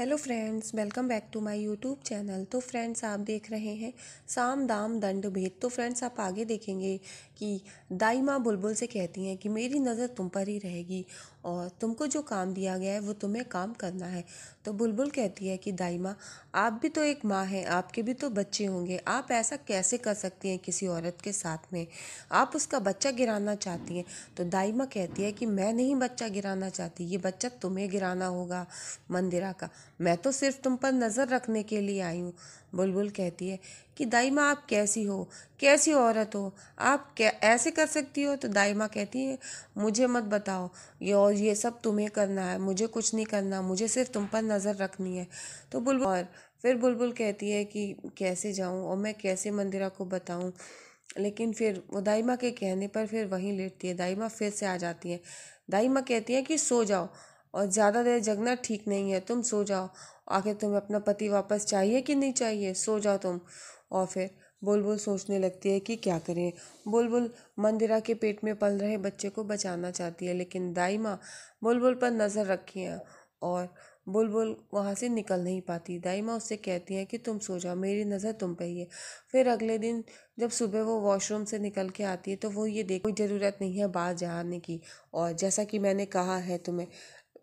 hello friends welcome back to my YouTube channel तो friends आप देख रहे हैं साम दाम दंड भेद तो फ्रेंड्स आप आगे देखेंगे कि दाई माँ बुलबुल से कहती हैं कि मेरी नज़र तुम पर ही रहेगी और तुमको जो काम दिया गया है वो तुम्हें काम करना है तो बुलबुल कहती है कि दाई माँ आप भी तो एक माँ हैं आपके भी तो बच्चे होंगे आप ऐसा कैसे कर सकती हैं किसी औरत के साथ में आप उसका बच्चा गिराना चाहती हैं तो दाई माँ कहती है कि मैं नहीं बच्चा गिराना चाहती ये बच्चा तुम्हें गिराना होगा मंदिरा का मैं तो सिर्फ तुम पर नज़र रखने के लिए आई हूँ बुलबुल कहती है कि दाई माँ आप कैसी हो कैसी औरत हो आप क्या ऐसे कर सकती हो तो दाई माँ कहती है मुझे मत बताओ ये और ये सब तुम्हें करना है मुझे कुछ नहीं करना मुझे सिर्फ तुम पर नज़र रखनी है तो बुलबुल और फिर बुलबुल कहती है कि कैसे जाऊँ और मैं कैसे मंदिरा को बताऊँ लेकिन फिर वो दाई माँ के कहने पर फिर वहीं लेटती है दाई माँ फिर से आ जाती है दाई माँ कहती है कि सो जाओ और ज़्यादा देर जगना ठीक नहीं है तुम सो जाओ आखिर तुम्हें अपना पति वापस चाहिए कि नहीं चाहिए सो जाओ तुम और फिर बुलबुल सोचने लगती है कि क्या करें बुलबुल मंदिरा के पेट में पल रहे बच्चे को बचाना चाहती है लेकिन दाई माँ बुलबुल पर नज़र रखी है और बुलबुल वहाँ से निकल नहीं पाती दाई माँ उससे कहती है कि तुम सो जाओ मेरी नज़र तुम पे ही है फिर अगले दिन जब सुबह वो वॉशरूम से निकल के आती है तो वो ये देख कोई ज़रूरत नहीं है बाहर जाने की और जैसा कि मैंने कहा है तुम्हें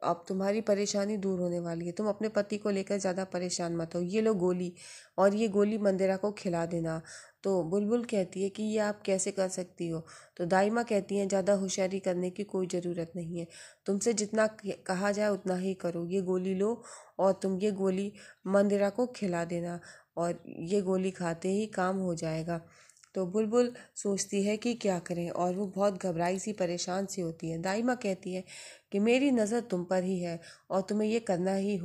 अब तुम्हारी परेशानी दूर होने वाली है तुम अपने पति को लेकर ज़्यादा परेशान मत हो ये लो गोली और ये गोली मंदिरा को खिला देना तो बुलबुल कहती है कि ये आप कैसे कर सकती हो तो दाइमा कहती हैं ज़्यादा होशियारी करने की कोई ज़रूरत नहीं है तुमसे जितना कहा जाए उतना ही करो ये गोली लो और तुम ये गोली मंदिरा को खिला देना और ये गोली खाते ही काम हो जाएगा तो बुलबुल सोचती है कि क्या करें और वो बहुत घबराई सी परेशान सी होती है दाइमा कहती है कि मेरी नज़र तुम पर ही है और तुम्हें ये करना ही हो